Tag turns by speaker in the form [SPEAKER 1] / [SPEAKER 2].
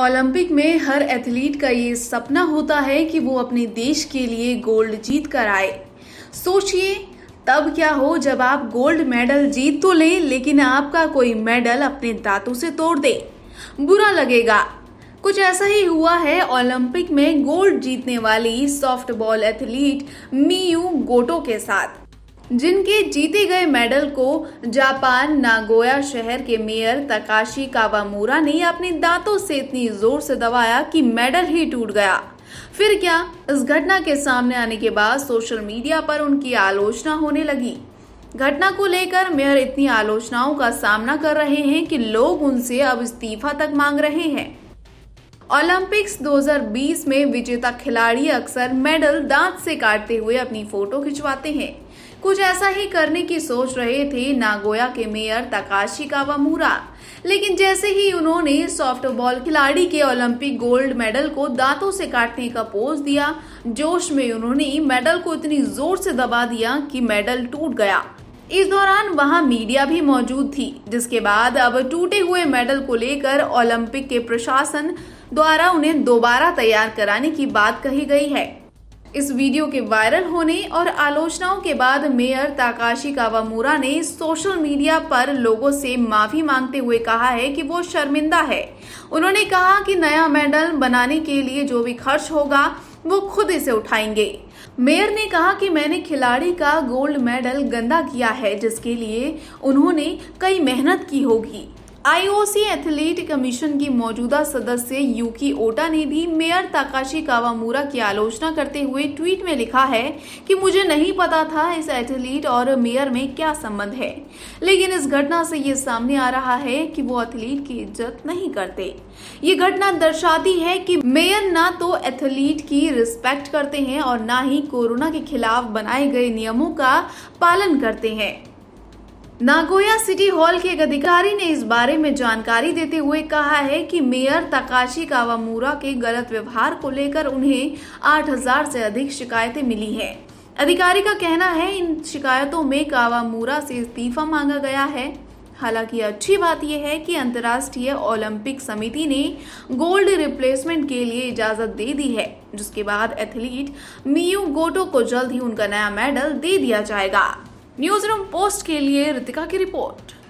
[SPEAKER 1] Olympic में हर athlete का ये सपना होता है कि वो अपने देश के लिए गोल्ड जीत कर आए सोचिए तब क्या हो जब आप गोल्ड मेडल जीत तो ले, लेकिन आपका कोई मेडल अपने दांतों से तोड़ दे बुरा लगेगा कुछ ऐसा ही हुआ है ओलंपिक में गोल्ड जीतने वाली सॉफ्टबॉल एथलीट मीयू गोटो के साथ जिनके जीते गए मेडल को जापान नागोया शहर के मेयर तकाशी कावामूरा ने अपने दांतों से इतनी जोर से दबाया कि मेडल ही टूट गया फिर क्या इस घटना के सामने आने के बाद सोशल मीडिया पर उनकी आलोचना होने लगी घटना को लेकर मेयर इतनी आलोचनाओं का सामना कर रहे हैं कि लोग उनसे अब इस्तीफा तक मांग रहे हैं ओलंपिक्स 2020 में विजेता खिलाड़ी अक्सर मेडल दांत से काटते हुए अपनी फोटो खिंचवाते हैं कुछ ऐसा ही करने की सोच रहे थे नागोया के मेयर तकाशी कावामूरा लेकिन जैसे ही उन्होंने सॉफ्टबॉल खिलाड़ी के ओलंपिक गोल्ड मेडल को दांतों से काटने का पोज दिया जोश में उन्होंने मेडल को इतनी जोर से दबा दिया कि मेडल टूट गया इस दौरान वहां मीडिया भी मौजूद थी जिसके बाद अब टूटे हुए मेडल को लेकर ओलंपिक के प्रशासन द्वारा उन्हें दोबारा तैयार कराने की बात कही गई है इस वीडियो के वायरल होने और आलोचनाओं के बाद मेयर ताकाशी कावामूरा ने सोशल मीडिया पर लोगों से माफी मांगते हुए कहा है कि वो शर्मिंदा है उन्होंने कहा कि नया मेडल बनाने के लिए जो भी खर्च होगा वो खुद इसे उठाएंगे मेयर ने कहा कि मैंने खिलाड़ी का गोल्ड मेडल गंदा किया है जिसके लिए उन्होंने कई मेहनत की होगी आईओसी एथलीट कमीशन की मौजूदा सदस्य यूकी ओटा ने भी मेयर ताकाशी कावामूरा की आलोचना करते हुए ट्वीट में लिखा है कि मुझे नहीं पता था इस एथलीट और मेयर में क्या संबंध है लेकिन इस घटना से ये सामने आ रहा है कि वो एथलीट की इज्जत नहीं करते ये घटना दर्शाती है कि मेयर ना तो एथलीट की रिस्पेक्ट करते हैं और ना ही कोरोना के खिलाफ बनाए गए नियमों का पालन करते हैं नागोया सिटी हॉल के एक अधिकारी ने इस बारे में जानकारी देते हुए कहा है कि मेयर तकाशी कावामूरा के गलत व्यवहार को लेकर उन्हें 8000 से अधिक शिकायतें मिली हैं। अधिकारी का कहना है इन शिकायतों में कावामूरा से इस्तीफा मांगा गया है हालांकि अच्छी बात यह है कि अंतर्राष्ट्रीय ओलंपिक समिति ने गोल्ड रिप्लेसमेंट के लिए इजाजत दे दी है जिसके बाद एथलीट मियू गोटो को जल्द ही उनका नया मेडल दे दिया जाएगा न्यूज रूम पोस्ट के लिए रितिका की रिपोर्ट